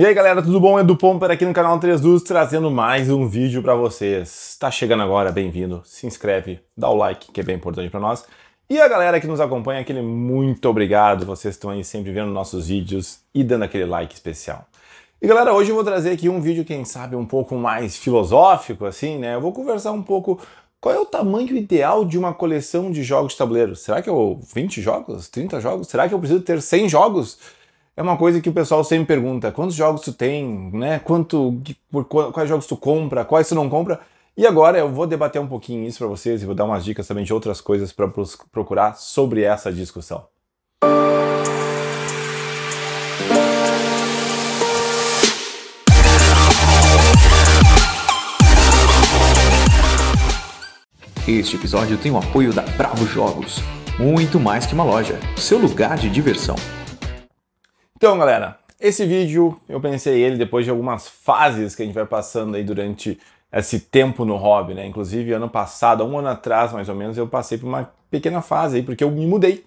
E aí galera, tudo bom? Edu Pomper aqui no canal 3 Luz, trazendo mais um vídeo para vocês. Tá chegando agora, bem-vindo, se inscreve, dá o like, que é bem importante para nós. E a galera que nos acompanha, aquele muito obrigado, vocês estão aí sempre vendo nossos vídeos e dando aquele like especial. E galera, hoje eu vou trazer aqui um vídeo, quem sabe, um pouco mais filosófico, assim, né? Eu vou conversar um pouco qual é o tamanho ideal de uma coleção de jogos de tabuleiro. Será que eu... 20 jogos? 30 jogos? Será que eu preciso ter 100 jogos? É uma coisa que o pessoal sempre pergunta: quantos jogos tu tem, né? Quanto, por, quais jogos tu compra, quais tu não compra. E agora eu vou debater um pouquinho isso para vocês e vou dar umas dicas também de outras coisas para procurar sobre essa discussão. Este episódio tem o apoio da Bravo Jogos, muito mais que uma loja, seu lugar de diversão. Então, galera, esse vídeo eu pensei ele depois de algumas fases que a gente vai passando aí durante esse tempo no hobby, né? Inclusive, ano passado, um ano atrás mais ou menos, eu passei por uma pequena fase aí, porque eu me mudei.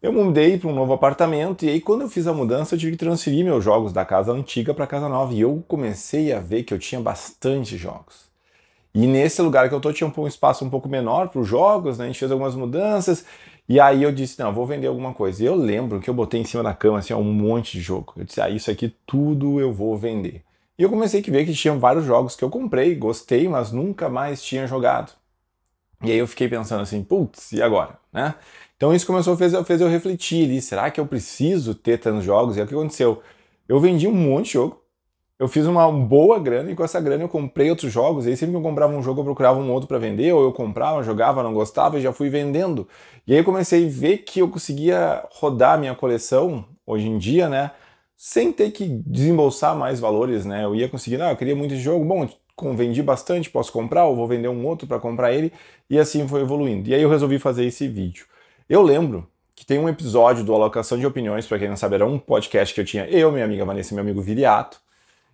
Eu mudei para um novo apartamento e aí quando eu fiz a mudança eu tive que transferir meus jogos da casa antiga para a casa nova e eu comecei a ver que eu tinha bastante jogos. E nesse lugar que eu tô tinha um espaço um pouco menor para os jogos, né? A gente fez algumas mudanças e aí eu disse, não, vou vender alguma coisa. E eu lembro que eu botei em cima da cama assim, um monte de jogo. Eu disse, ah, isso aqui tudo eu vou vender. E eu comecei a ver que tinha vários jogos que eu comprei, gostei, mas nunca mais tinha jogado. E aí eu fiquei pensando assim, putz, e agora, né? Então isso começou a fazer, fez eu refletir ali, será que eu preciso ter tantos jogos? E aí, é o que aconteceu? Eu vendi um monte de jogo, eu fiz uma boa grana e com essa grana eu comprei outros jogos. E aí sempre que eu comprava um jogo, eu procurava um outro para vender, ou eu comprava, jogava, não gostava e já fui vendendo. E aí eu comecei a ver que eu conseguia rodar minha coleção hoje em dia, né? Sem ter que desembolsar mais valores, né? Eu ia conseguindo, ah, eu queria muito esse jogo, bom, vendi bastante, posso comprar, ou vou vender um outro para comprar ele, e assim foi evoluindo. E aí eu resolvi fazer esse vídeo. Eu lembro que tem um episódio do Alocação de Opiniões, para quem não sabe, era um podcast que eu tinha eu, minha amiga Vanessa e meu amigo Viriato.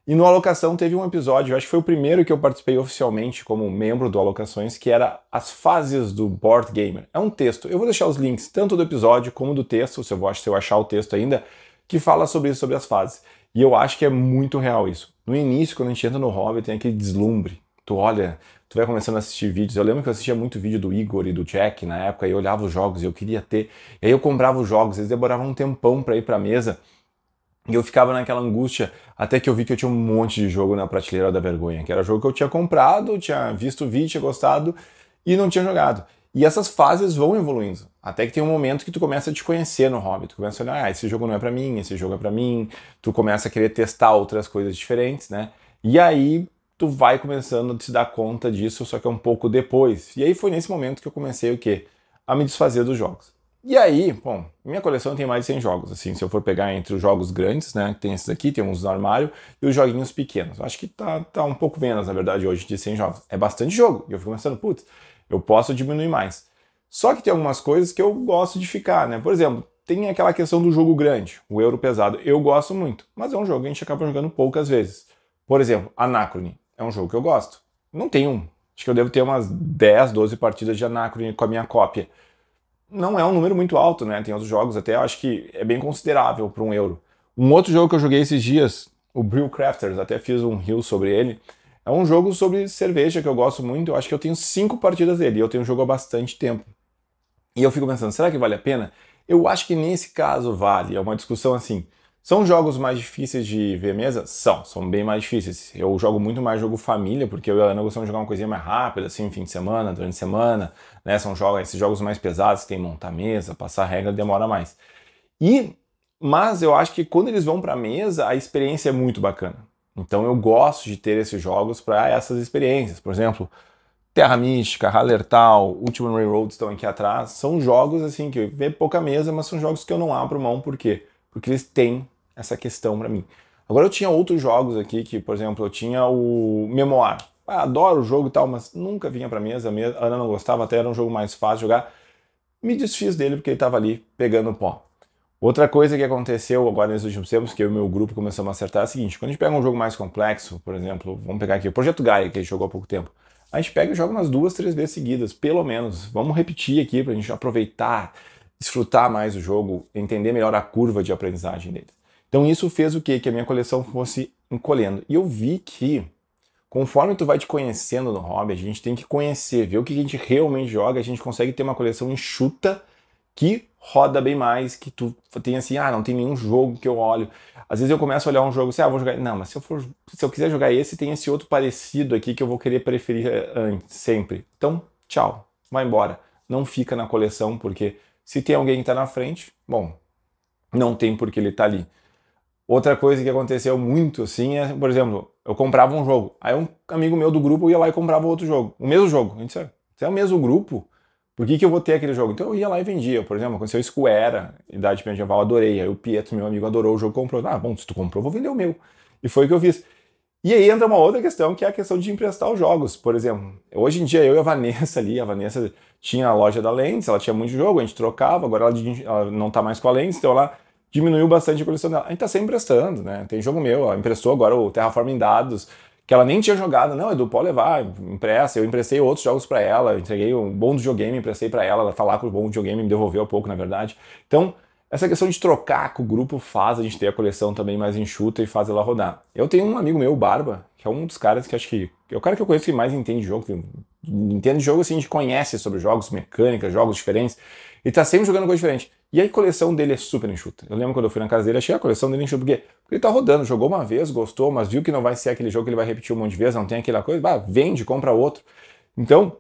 E no Alocação teve um episódio, acho que foi o primeiro que eu participei oficialmente como membro do Alocações, que era As Fases do Board Gamer. É um texto, eu vou deixar os links tanto do episódio como do texto, se eu, vou, se eu achar o texto ainda, que fala sobre isso, sobre as fases. E eu acho que é muito real isso. No início, quando a gente entra no hobby, tem aquele deslumbre. Tu olha, tu vai começando a assistir vídeos. Eu lembro que eu assistia muito vídeo do Igor e do Jack na época, e eu olhava os jogos e eu queria ter. E aí eu comprava os jogos, eles demoravam um tempão para ir pra mesa. E eu ficava naquela angústia até que eu vi que eu tinha um monte de jogo na prateleira da vergonha, que era jogo que eu tinha comprado, tinha visto o vídeo, tinha gostado e não tinha jogado. E essas fases vão evoluindo, até que tem um momento que tu começa a te conhecer no hobby, tu começa a olhar, ah, esse jogo não é para mim, esse jogo é para mim, tu começa a querer testar outras coisas diferentes, né? E aí tu vai começando a se dar conta disso, só que é um pouco depois. E aí foi nesse momento que eu comecei o quê? A me desfazer dos jogos. E aí, bom, minha coleção tem mais de 100 jogos, assim, se eu for pegar entre os jogos grandes, né, que tem esses aqui, tem uns no armário, e os joguinhos pequenos. Acho que tá, tá um pouco menos, na verdade, hoje de 100 jogos. É bastante jogo, e eu fico pensando, putz, eu posso diminuir mais. Só que tem algumas coisas que eu gosto de ficar, né, por exemplo, tem aquela questão do jogo grande, o euro pesado, eu gosto muito, mas é um jogo que a gente acaba jogando poucas vezes. Por exemplo, Anacrone, é um jogo que eu gosto. Não tem um, acho que eu devo ter umas 10, 12 partidas de Anacrone com a minha cópia não é um número muito alto, né? Tem outros jogos até, acho que é bem considerável para um euro. Um outro jogo que eu joguei esses dias, o Brew Crafters, até fiz um rio sobre ele. É um jogo sobre cerveja que eu gosto muito. Eu acho que eu tenho cinco partidas dele. eu tenho o jogo há bastante tempo. E eu fico pensando, será que vale a pena? Eu acho que nesse caso vale. É uma discussão assim. São jogos mais difíceis de ver mesa? São, são bem mais difíceis. Eu jogo muito mais jogo família, porque eu e a Ana gostamos de jogar uma coisinha mais rápida, assim, no fim de semana, durante a semana, né? São jogos, esses jogos mais pesados, que tem montar mesa, passar regra, demora mais. E, mas eu acho que quando eles vão pra mesa, a experiência é muito bacana. Então eu gosto de ter esses jogos para essas experiências. Por exemplo, Terra Mística, Hallertal, Ultimate Railroad estão aqui atrás. São jogos assim que vê pouca mesa, mas são jogos que eu não abro mão porque porque eles têm essa questão para mim. Agora eu tinha outros jogos aqui que, por exemplo, eu tinha o Memoir. Ah, adoro o jogo e tal, mas nunca vinha para mesa. A Ana não gostava, até era um jogo mais fácil de jogar. Me desfiz dele porque ele estava ali pegando pó. Outra coisa que aconteceu agora nesses últimos tempos, que eu e meu grupo começamos a acertar, é o seguinte: quando a gente pega um jogo mais complexo, por exemplo, vamos pegar aqui o Projeto Gaia, que a gente jogou há pouco tempo, a gente pega e joga umas duas, três vezes seguidas, pelo menos. Vamos repetir aqui para a gente aproveitar desfrutar mais o jogo, entender melhor a curva de aprendizagem deles. Então isso fez o quê? Que a minha coleção fosse encolhendo. E eu vi que conforme tu vai te conhecendo no hobby, a gente tem que conhecer, ver o que a gente realmente joga, a gente consegue ter uma coleção enxuta que roda bem mais, que tu tem assim, ah, não tem nenhum jogo que eu olho. Às vezes eu começo a olhar um jogo assim, ah, vou jogar. Não, mas se eu for. Se eu quiser jogar esse, tem esse outro parecido aqui que eu vou querer preferir eh, sempre. Então, tchau. Vai embora. Não fica na coleção, porque se tem alguém que está na frente, bom, não tem porque ele está ali. Outra coisa que aconteceu muito assim é, por exemplo, eu comprava um jogo, aí um amigo meu do grupo ia lá e comprava outro jogo, o mesmo jogo. A gente disse, se ah, é o mesmo grupo, por que, que eu vou ter aquele jogo? Então eu ia lá e vendia, por exemplo, aconteceu isso com Era, Idade Medieval, adorei. Aí o Pietro, meu amigo, adorou o jogo, comprou. Ah, bom, se tu comprou, vou vender o meu. E foi o que eu fiz. E aí entra uma outra questão, que é a questão de emprestar os jogos. Por exemplo, hoje em dia eu e a Vanessa ali, a Vanessa tinha a loja da Lens, ela tinha muito jogo, a gente trocava, agora ela, ela não está mais com a Lens, então ela diminuiu bastante a coleção dela. A gente está sempre emprestando, né? Tem jogo meu, ela emprestou agora o Terraform em Dados, que ela nem tinha jogado. Não, Edu, pode levar, empresta. Eu emprestei outros jogos para ela, entreguei um bom do videogame, emprestei para ela, ela tá lá com o bom videogame, me devolveu há pouco, na verdade. Então, essa questão de trocar com o grupo faz a gente ter a coleção também mais enxuta e faz ela rodar. Eu tenho um amigo meu, o Barba, que é um dos caras que acho que. É o cara que eu conheço que mais entende jogo, que entende jogo assim, a gente conhece sobre jogos, mecânicas jogos diferentes, e tá sempre jogando coisa diferente. E a coleção dele é super enxuta. Eu lembro quando eu fui na casa dele, achei a coleção dele enxuta, porque, porque ele tá rodando, jogou uma vez, gostou, mas viu que não vai ser aquele jogo que ele vai repetir um monte de vezes, não tem aquela coisa, bah, vende, compra outro. Então,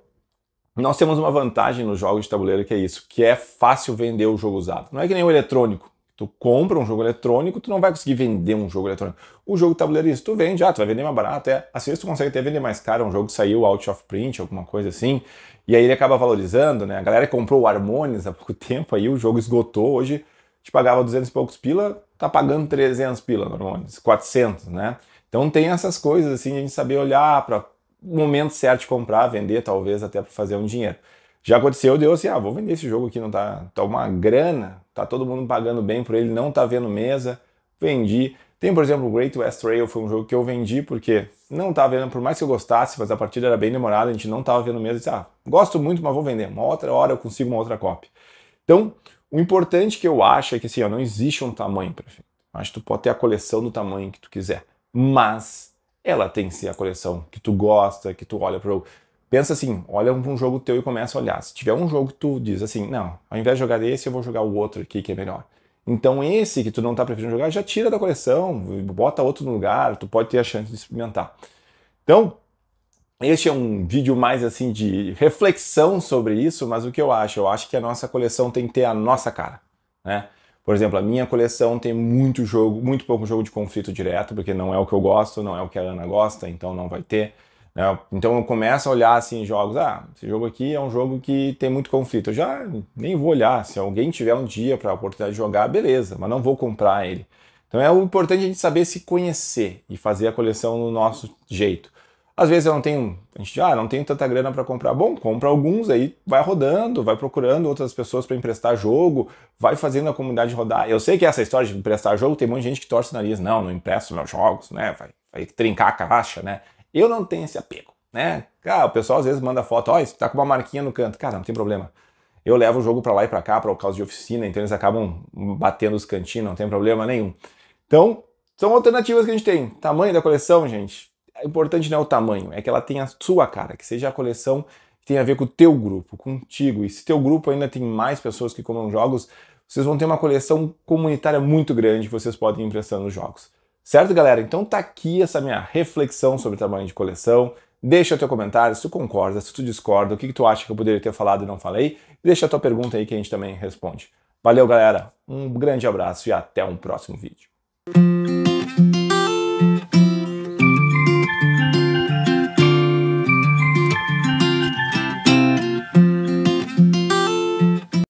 nós temos uma vantagem nos jogos de tabuleiro que é isso, que é fácil vender o jogo usado. Não é que nem o eletrônico. Tu compra um jogo eletrônico, tu não vai conseguir vender um jogo eletrônico. O jogo de tabuleiro é isso, tu vende, ah, tu vai vender mais barato, é. Às vezes tu consegue até vender mais caro, é um jogo que saiu out of print, alguma coisa assim, e aí ele acaba valorizando, né? A galera que comprou o Harmonies há pouco tempo, aí o jogo esgotou, hoje te pagava 200 e poucos pila, tá pagando 300 pila, normalmente, 400, né? Então tem essas coisas assim, a gente saber olhar para momento certo de comprar, vender, talvez até para fazer um dinheiro. Já aconteceu, deu assim, ah, vou vender esse jogo aqui, não tá, tá uma grana, tá todo mundo pagando bem por ele, não tá vendo mesa, vendi. Tem, por exemplo, o Great West Trail, foi um jogo que eu vendi porque não tava vendo, por mais que eu gostasse, mas a partida era bem demorada, a gente não tava vendo mesa, disse, ah, gosto muito, mas vou vender, uma outra hora eu consigo uma outra cópia. Então, o importante que eu acho é que assim, ó, não existe um tamanho perfeito. Acho que tu pode ter a coleção do tamanho que tu quiser, mas ela tem que ser a coleção que tu gosta, que tu olha pro. Pensa assim, olha um jogo teu e começa a olhar. Se tiver um jogo que tu diz assim, não, ao invés de jogar esse, eu vou jogar o outro aqui que é melhor. Então esse que tu não tá preferindo jogar, já tira da coleção, bota outro no lugar, tu pode ter a chance de experimentar. Então, este é um vídeo mais assim de reflexão sobre isso, mas o que eu acho? Eu acho que a nossa coleção tem que ter a nossa cara, né? Por exemplo, a minha coleção tem muito jogo, muito pouco jogo de conflito direto, porque não é o que eu gosto, não é o que a Ana gosta, então não vai ter. Né? Então eu começo a olhar assim jogos, ah, esse jogo aqui é um jogo que tem muito conflito. Eu já nem vou olhar, se alguém tiver um dia para a oportunidade de jogar, beleza, mas não vou comprar ele. Então é importante a gente saber se conhecer e fazer a coleção no nosso jeito. Às vezes eu não tenho, a gente, ah, não tenho tanta grana para comprar. Bom, compra alguns aí, vai rodando, vai procurando outras pessoas para emprestar jogo, vai fazendo a comunidade rodar. Eu sei que essa história de emprestar jogo tem um monte de gente que torce o nariz, não, não empresto meus jogos, né? Vai, vai trincar a caixa, né? Eu não tenho esse apego, né? Cara, ah, o pessoal às vezes manda foto, ó, oh, tá com uma marquinha no canto. Cara, não tem problema. Eu levo o jogo para lá e para cá por causa de oficina, então eles acabam batendo os cantinhos, não tem problema nenhum. Então, são alternativas que a gente tem. Tamanho da coleção, gente o é importante não é o tamanho, é que ela tenha a sua cara, que seja a coleção que tenha a ver com o teu grupo, contigo. E se teu grupo ainda tem mais pessoas que compram jogos, vocês vão ter uma coleção comunitária muito grande que vocês podem emprestar nos jogos. Certo, galera? Então tá aqui essa minha reflexão sobre tamanho de coleção. Deixa o teu comentário se tu concorda, se tu discorda, o que, que tu acha que eu poderia ter falado e não falei. Deixa a tua pergunta aí que a gente também responde. Valeu, galera. Um grande abraço e até um próximo vídeo.